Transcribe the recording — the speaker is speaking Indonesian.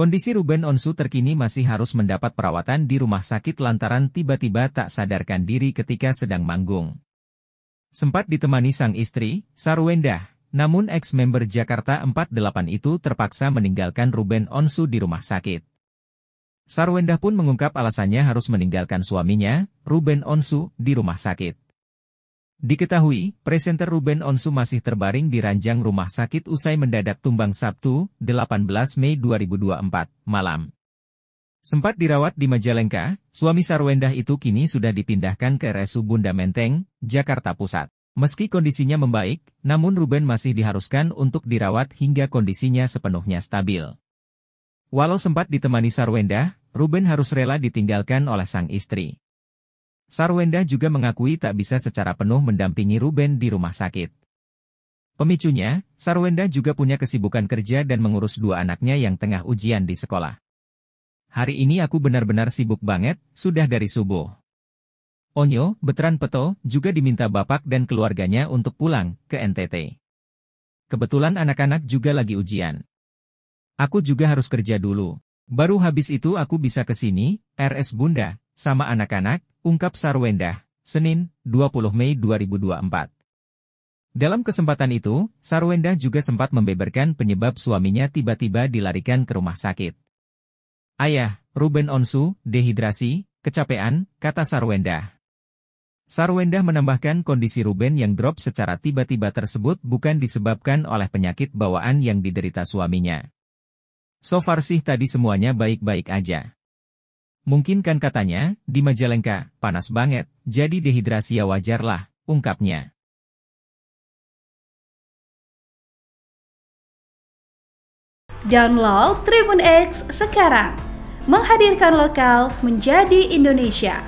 Kondisi Ruben Onsu terkini masih harus mendapat perawatan di rumah sakit lantaran tiba-tiba tak sadarkan diri ketika sedang manggung. Sempat ditemani sang istri, Sarwendah, namun ex-member Jakarta 48 itu terpaksa meninggalkan Ruben Onsu di rumah sakit. Sarwendah pun mengungkap alasannya harus meninggalkan suaminya, Ruben Onsu, di rumah sakit. Diketahui, presenter Ruben Onsu masih terbaring di ranjang rumah sakit usai mendadak tumbang Sabtu, 18 Mei 2024, malam. Sempat dirawat di Majalengka, suami Sarwendah itu kini sudah dipindahkan ke RSU Bunda Menteng, Jakarta Pusat. Meski kondisinya membaik, namun Ruben masih diharuskan untuk dirawat hingga kondisinya sepenuhnya stabil. Walau sempat ditemani Sarwendah, Ruben harus rela ditinggalkan oleh sang istri. Sarwenda juga mengakui tak bisa secara penuh mendampingi Ruben di rumah sakit. Pemicunya, Sarwenda juga punya kesibukan kerja dan mengurus dua anaknya yang tengah ujian di sekolah. Hari ini aku benar-benar sibuk banget, sudah dari subuh. Onyo, Betran Peto, juga diminta bapak dan keluarganya untuk pulang ke NTT. Kebetulan anak-anak juga lagi ujian. Aku juga harus kerja dulu. Baru habis itu aku bisa ke sini, RS Bunda, sama anak-anak, ungkap Sarwendah, Senin, 20 Mei 2024. Dalam kesempatan itu, Sarwendah juga sempat membeberkan penyebab suaminya tiba-tiba dilarikan ke rumah sakit. Ayah, Ruben Onsu, dehidrasi, kecapean, kata Sarwendah. Sarwendah menambahkan kondisi Ruben yang drop secara tiba-tiba tersebut bukan disebabkan oleh penyakit bawaan yang diderita suaminya. So far sih tadi semuanya baik-baik aja. Mungkin kan katanya, di Majalengka, panas banget, jadi dehidrasi ya wajarlah, ungkapnya. Download Tribun X sekarang. Menghadirkan lokal menjadi Indonesia.